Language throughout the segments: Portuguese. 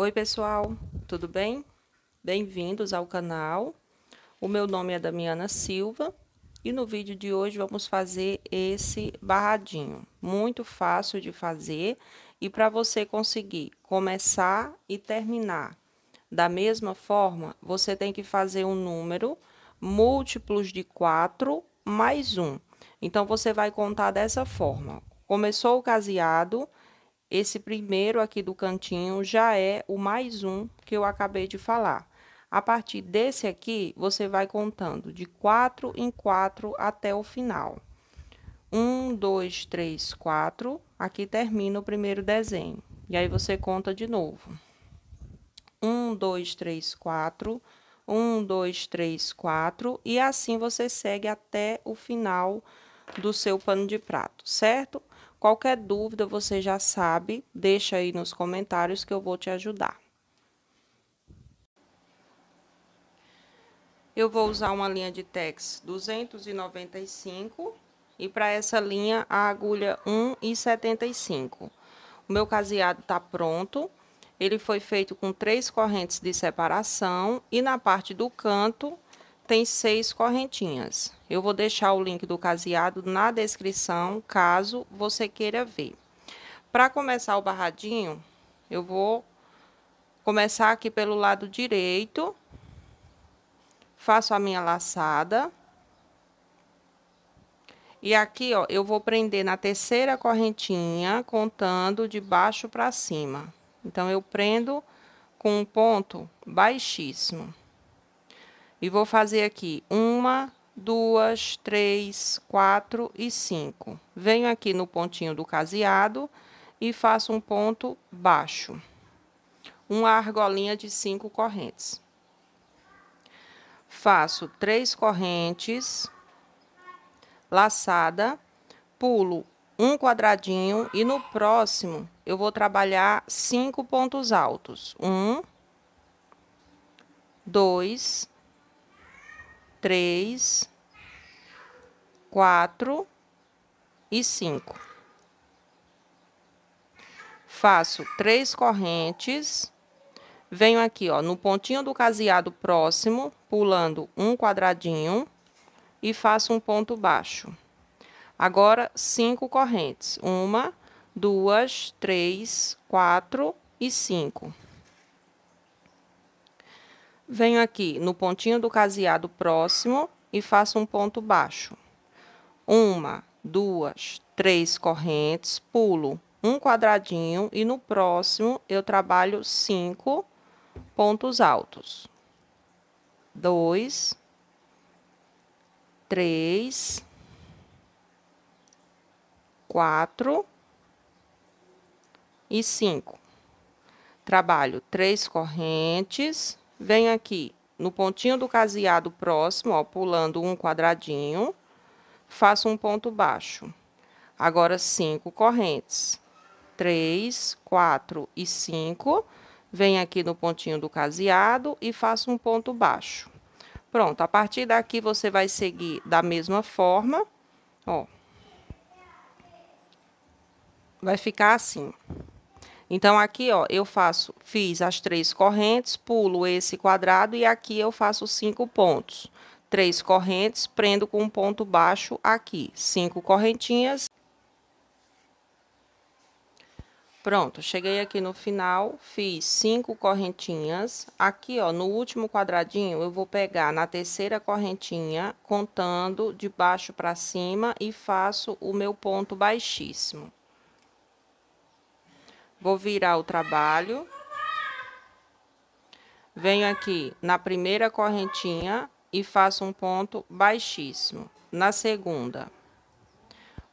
Oi, pessoal, tudo bem? Bem-vindos ao canal. O meu nome é Damiana Silva e no vídeo de hoje vamos fazer esse barradinho. Muito fácil de fazer e para você conseguir começar e terminar da mesma forma, você tem que fazer um número múltiplos de 4 mais 1. Então, você vai contar dessa forma. Começou o caseado, esse primeiro aqui do cantinho já é o mais um que eu acabei de falar. A partir desse aqui, você vai contando de quatro em quatro até o final. Um, dois, três, quatro. Aqui termina o primeiro desenho. E aí, você conta de novo. Um, dois, três, quatro. Um, dois, três, quatro. E assim, você segue até o final do seu pano de prato, certo? Qualquer dúvida você já sabe, deixa aí nos comentários que eu vou te ajudar. Eu vou usar uma linha de tex 295 e para essa linha a agulha 1,75. O meu caseado está pronto. Ele foi feito com três correntes de separação e na parte do canto tem seis correntinhas. Eu vou deixar o link do caseado na descrição, caso você queira ver. Para começar o barradinho, eu vou começar aqui pelo lado direito. Faço a minha laçada. E aqui, ó, eu vou prender na terceira correntinha, contando de baixo para cima. Então, eu prendo com um ponto baixíssimo. E vou fazer aqui uma, duas, três, quatro e cinco. Venho aqui no pontinho do caseado e faço um ponto baixo. Uma argolinha de cinco correntes. Faço três correntes, laçada, pulo um quadradinho e no próximo eu vou trabalhar cinco pontos altos. Um, dois, três, quatro e cinco. Faço três correntes, venho aqui, ó, no pontinho do caseado próximo, pulando um quadradinho e faço um ponto baixo. Agora, cinco correntes. Uma, duas, três, quatro e cinco. Venho aqui no pontinho do caseado próximo e faço um ponto baixo. Uma, duas, três correntes, pulo um quadradinho e no próximo eu trabalho cinco pontos altos. Dois, três, quatro e cinco. Trabalho três correntes venho aqui no pontinho do caseado próximo, ó, pulando um quadradinho, faço um ponto baixo. Agora, cinco correntes. Três, quatro e cinco. Venho aqui no pontinho do caseado e faço um ponto baixo. Pronto, a partir daqui você vai seguir da mesma forma, ó. Vai ficar assim. Então, aqui, ó, eu faço, fiz as três correntes, pulo esse quadrado e aqui eu faço cinco pontos. Três correntes, prendo com um ponto baixo aqui. Cinco correntinhas. Pronto, cheguei aqui no final, fiz cinco correntinhas. Aqui, ó, no último quadradinho, eu vou pegar na terceira correntinha, contando de baixo para cima e faço o meu ponto baixíssimo. Vou virar o trabalho. Venho aqui na primeira correntinha e faço um ponto baixíssimo. Na segunda,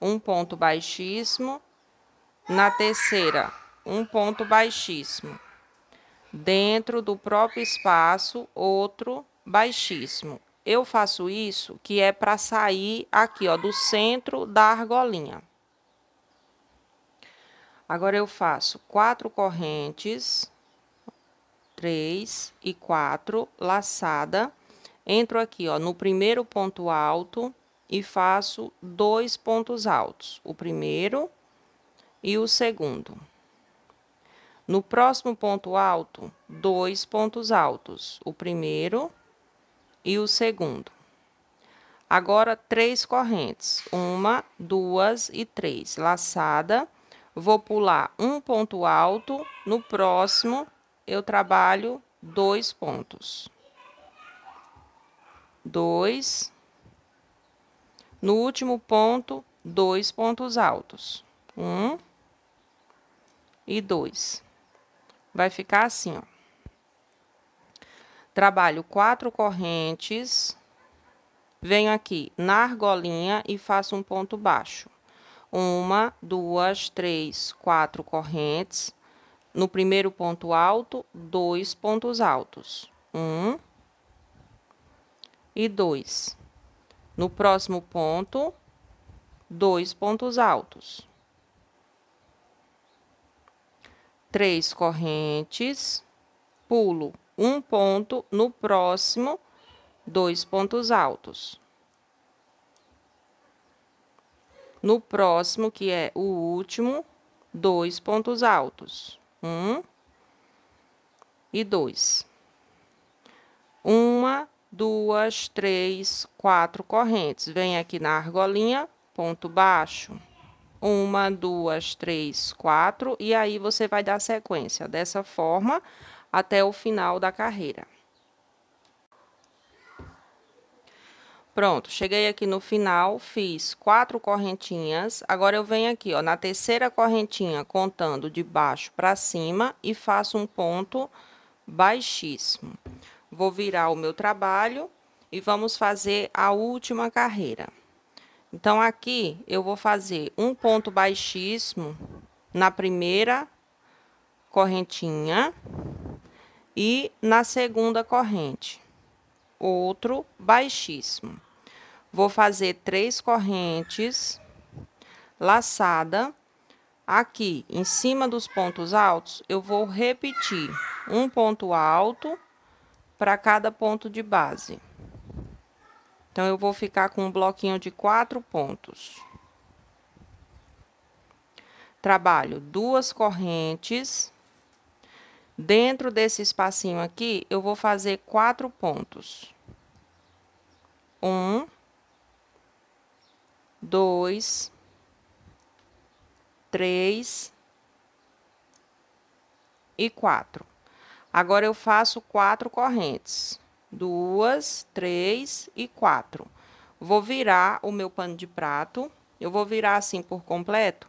um ponto baixíssimo. Na terceira, um ponto baixíssimo. Dentro do próprio espaço, outro baixíssimo. Eu faço isso que é para sair aqui, ó, do centro da argolinha. Agora, eu faço quatro correntes, três e quatro, laçada. Entro aqui, ó, no primeiro ponto alto e faço dois pontos altos. O primeiro e o segundo. No próximo ponto alto, dois pontos altos. O primeiro e o segundo. Agora, três correntes. Uma, duas e três. Laçada vou pular um ponto alto, no próximo eu trabalho dois pontos. Dois. No último ponto, dois pontos altos. Um e dois. Vai ficar assim, ó. Trabalho quatro correntes, venho aqui na argolinha e faço um ponto baixo uma, duas, três, quatro correntes. No primeiro ponto alto, dois pontos altos. Um e dois. No próximo ponto, dois pontos altos. Três correntes, pulo um ponto no próximo, dois pontos altos. No próximo, que é o último, dois pontos altos. Um e dois. Uma, duas, três, quatro correntes. Vem aqui na argolinha, ponto baixo. Uma, duas, três, quatro. E aí você vai dar sequência dessa forma até o final da carreira. Pronto, cheguei aqui no final, fiz quatro correntinhas. Agora eu venho aqui, ó, na terceira correntinha, contando de baixo para cima e faço um ponto baixíssimo. Vou virar o meu trabalho e vamos fazer a última carreira. Então, aqui eu vou fazer um ponto baixíssimo na primeira correntinha e na segunda corrente outro baixíssimo. Vou fazer três correntes laçada. Aqui, em cima dos pontos altos, eu vou repetir um ponto alto para cada ponto de base. Então, eu vou ficar com um bloquinho de quatro pontos. Trabalho duas correntes Dentro desse espacinho aqui, eu vou fazer quatro pontos. Um, dois, três e quatro. Agora, eu faço quatro correntes. Duas, três e quatro. Vou virar o meu pano de prato. Eu vou virar assim por completo,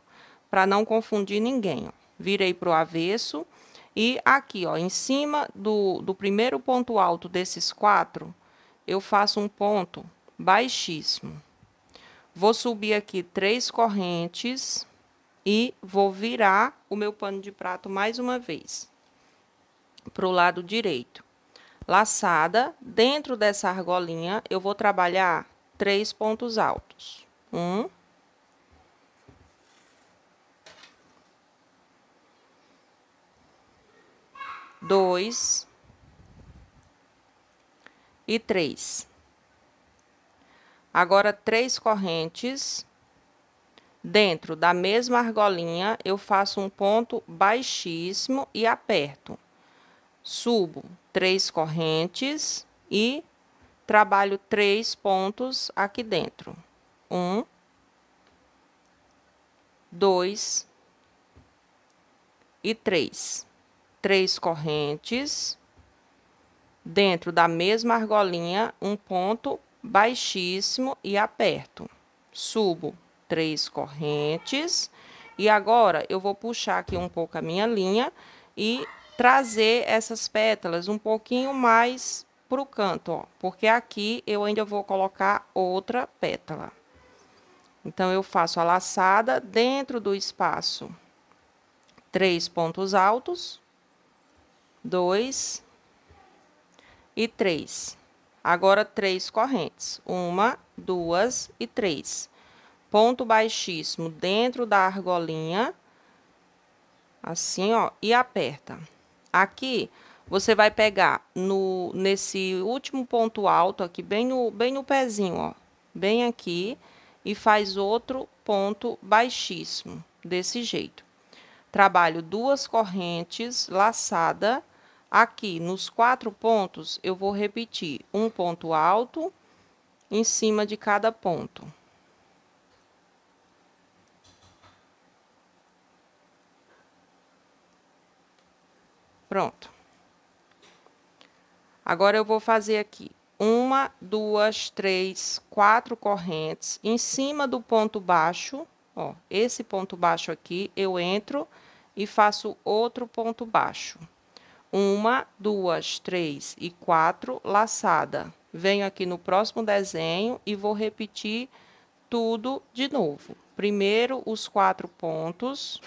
para não confundir ninguém, ó. Virei pro avesso e aqui, ó, em cima do, do primeiro ponto alto desses quatro, eu faço um ponto baixíssimo. Vou subir aqui três correntes e vou virar o meu pano de prato mais uma vez para o lado direito. Laçada, dentro dessa argolinha, eu vou trabalhar três pontos altos. Um, 2 e 3. Agora, três correntes. Dentro da mesma argolinha, eu faço um ponto baixíssimo e aperto. Subo três correntes e trabalho três pontos aqui dentro. Um, dois e três três correntes, dentro da mesma argolinha, um ponto baixíssimo e aperto. Subo três correntes e agora eu vou puxar aqui um pouco a minha linha e trazer essas pétalas um pouquinho mais para o canto, ó, porque aqui eu ainda vou colocar outra pétala. Então, eu faço a laçada dentro do espaço, três pontos altos, 2 e 3. Agora, três correntes. Uma, duas e três. Ponto baixíssimo dentro da argolinha. Assim, ó, e aperta. Aqui, você vai pegar no, nesse último ponto alto aqui, bem no, bem no pezinho, ó. Bem aqui. E faz outro ponto baixíssimo, desse jeito. Trabalho duas correntes, laçada Aqui nos quatro pontos, eu vou repetir um ponto alto em cima de cada ponto. Pronto. Agora, eu vou fazer aqui uma, duas, três, quatro correntes em cima do ponto baixo, ó, esse ponto baixo aqui, eu entro e faço outro ponto baixo. Uma, duas, três e quatro, laçada. Venho aqui no próximo desenho e vou repetir tudo de novo. Primeiro, os quatro pontos.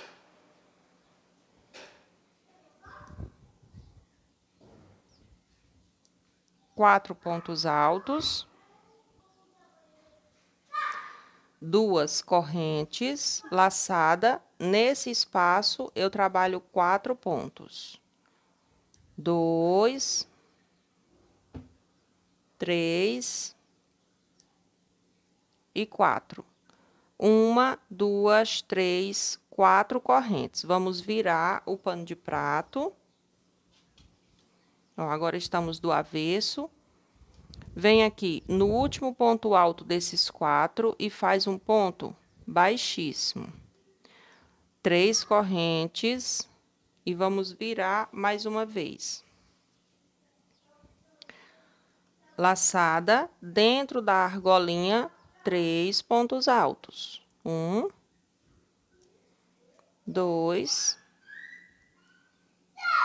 Quatro pontos altos. Duas correntes laçada. Nesse espaço, eu trabalho quatro pontos dois, três e quatro. Uma, duas, três, quatro correntes. Vamos virar o pano de prato. Ó, agora estamos do avesso. Vem aqui no último ponto alto desses quatro e faz um ponto baixíssimo. Três correntes e vamos virar mais uma vez. Laçada dentro da argolinha, três pontos altos. Um, dois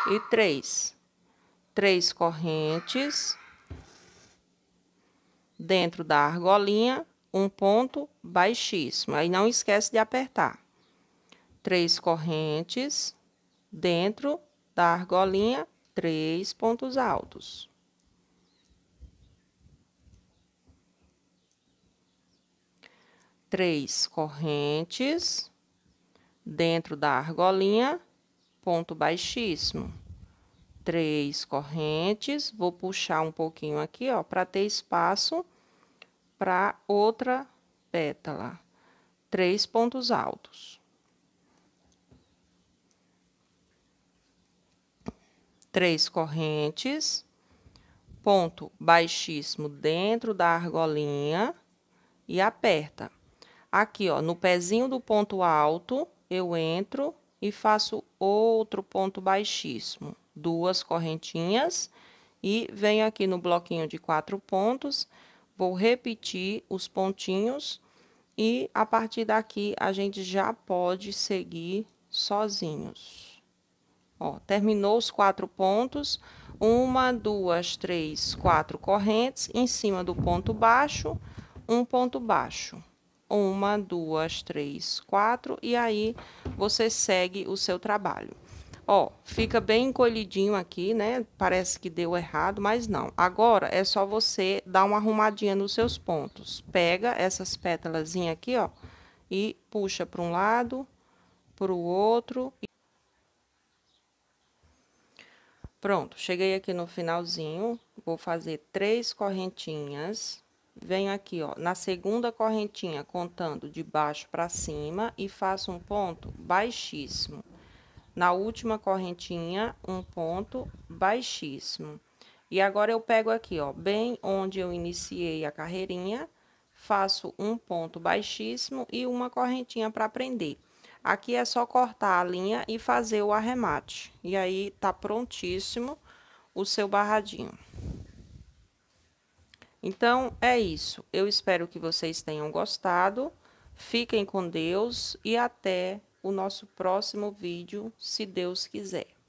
e três. Três correntes dentro da argolinha, um ponto baixíssimo. Aí não esquece de apertar. Três correntes dentro da argolinha, três pontos altos. Três correntes dentro da argolinha, ponto baixíssimo. Três correntes, vou puxar um pouquinho aqui, ó, para ter espaço para outra pétala. Três pontos altos. três correntes, ponto baixíssimo dentro da argolinha e aperta. Aqui, ó, no pezinho do ponto alto, eu entro e faço outro ponto baixíssimo, duas correntinhas, e venho aqui no bloquinho de quatro pontos, vou repetir os pontinhos, e a partir daqui a gente já pode seguir sozinhos. Ó, terminou os quatro pontos, uma, duas, três, quatro correntes, em cima do ponto baixo, um ponto baixo. Uma, duas, três, quatro, e aí você segue o seu trabalho. Ó, fica bem encolhidinho aqui, né? Parece que deu errado, mas não. Agora é só você dar uma arrumadinha nos seus pontos. Pega essas pétalas aqui, ó, e puxa para um lado, para o outro. Pronto, cheguei aqui no finalzinho, vou fazer três correntinhas. Venho aqui, ó, na segunda correntinha, contando de baixo para cima e faço um ponto baixíssimo. Na última correntinha, um ponto baixíssimo. E agora eu pego aqui, ó, bem onde eu iniciei a carreirinha, faço um ponto baixíssimo e uma correntinha para prender. Aqui é só cortar a linha e fazer o arremate. E aí, tá prontíssimo o seu barradinho. Então, é isso. Eu espero que vocês tenham gostado. Fiquem com Deus e até o nosso próximo vídeo, se Deus quiser.